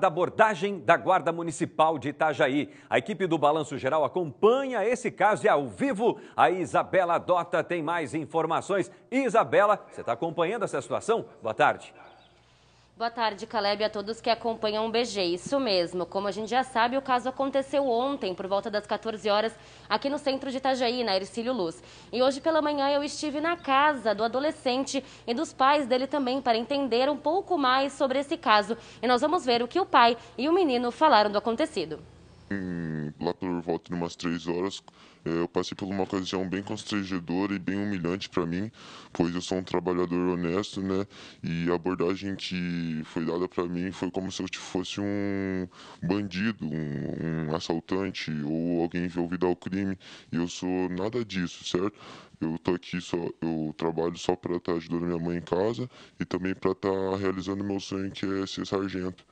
da abordagem da Guarda Municipal de Itajaí. A equipe do Balanço Geral acompanha esse caso e ao vivo a Isabela Dota tem mais informações. Isabela, você está acompanhando essa situação? Boa tarde. Boa tarde, Caleb, a todos que acompanham o BG. Isso mesmo, como a gente já sabe, o caso aconteceu ontem, por volta das 14 horas, aqui no centro de Itajaí, na Ercílio Luz. E hoje pela manhã eu estive na casa do adolescente e dos pais dele também, para entender um pouco mais sobre esse caso. E nós vamos ver o que o pai e o menino falaram do acontecido. Hum lá por volta de umas três horas, eh, eu passei por uma ocasião bem constrangedora e bem humilhante para mim, pois eu sou um trabalhador honesto, né? E a abordagem que foi dada para mim foi como se eu fosse um bandido, um, um assaltante ou alguém envolvido ao crime. E eu sou nada disso, certo? eu tô aqui só, eu trabalho só para estar tá ajudando minha mãe em casa e também para estar tá realizando meu sonho que é ser sargento.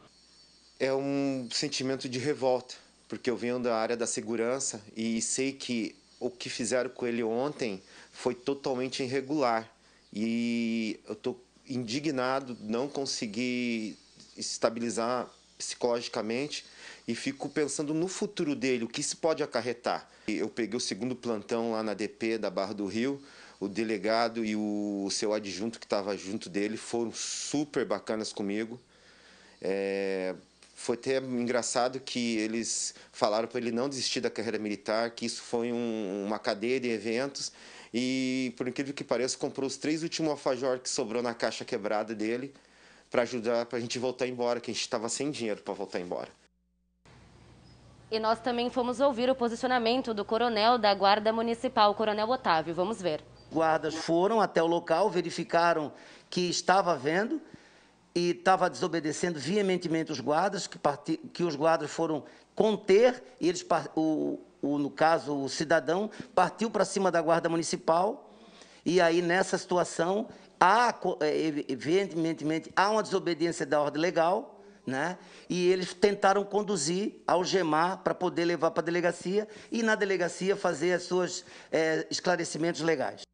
É um sentimento de revolta porque eu venho da área da segurança e sei que o que fizeram com ele ontem foi totalmente irregular. E eu estou indignado, não consegui estabilizar psicologicamente e fico pensando no futuro dele, o que isso pode acarretar. Eu peguei o segundo plantão lá na DP da Barra do Rio, o delegado e o seu adjunto que estava junto dele foram super bacanas comigo. É, foi até engraçado que eles falaram para ele não desistir da carreira militar, que isso foi um, uma cadeia de eventos. E, por incrível que pareça, comprou os três últimos alfajor que sobrou na caixa quebrada dele para ajudar para a gente voltar embora, que a gente estava sem dinheiro para voltar embora. E nós também fomos ouvir o posicionamento do coronel da Guarda Municipal, Coronel Otávio. Vamos ver. Guardas foram até o local, verificaram que estava havendo e estava desobedecendo veementemente os guardas, que, part... que os guardas foram conter, e eles, o, o, no caso, o cidadão, partiu para cima da guarda municipal, e aí, nessa situação, há, é, evidentemente, há uma desobediência da ordem legal, né? E eles tentaram conduzir, algemar, para poder levar para a delegacia e, na delegacia, fazer os seus é, esclarecimentos legais.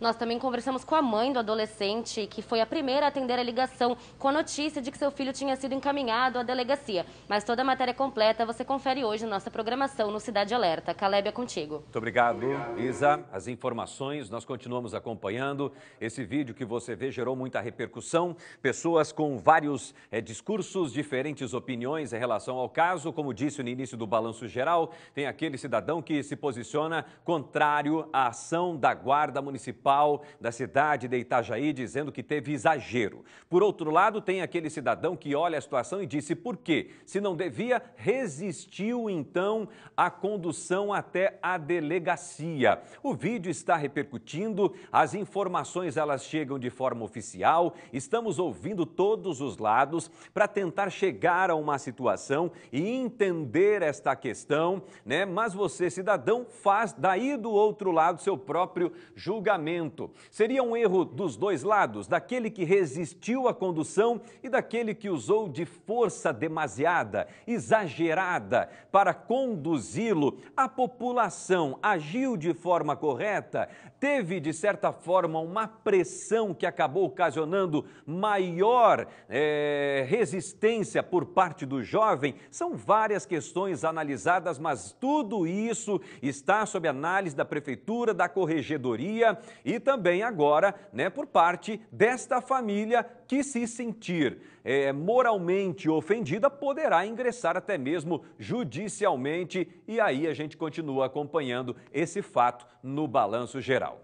Nós também conversamos com a mãe do adolescente, que foi a primeira a atender a ligação com a notícia de que seu filho tinha sido encaminhado à delegacia. Mas toda a matéria completa você confere hoje na nossa programação no Cidade Alerta. Caleb, é contigo. Muito obrigado, obrigado, Isa. As informações nós continuamos acompanhando. Esse vídeo que você vê gerou muita repercussão. Pessoas com vários é, discursos, diferentes opiniões em relação ao caso. Como disse no início do balanço geral, tem aquele cidadão que se posiciona contrário à ação da Guarda Municipal municipal da cidade de Itajaí dizendo que teve exagero. Por outro lado, tem aquele cidadão que olha a situação e disse por quê? Se não devia, resistiu então à condução até a delegacia. O vídeo está repercutindo, as informações elas chegam de forma oficial, estamos ouvindo todos os lados para tentar chegar a uma situação e entender esta questão, né? Mas você, cidadão, faz daí do outro lado seu próprio julgamento momento. Seria um erro dos dois lados, daquele que resistiu à condução e daquele que usou de força demasiada, exagerada, para conduzi-lo. A população agiu de forma correta, teve, de certa forma, uma pressão que acabou ocasionando maior é, resistência por parte do jovem. São várias questões analisadas, mas tudo isso está sob análise da Prefeitura, da Corregedoria e também agora, né, por parte desta família que se sentir é, moralmente ofendida poderá ingressar até mesmo judicialmente e aí a gente continua acompanhando esse fato no balanço geral.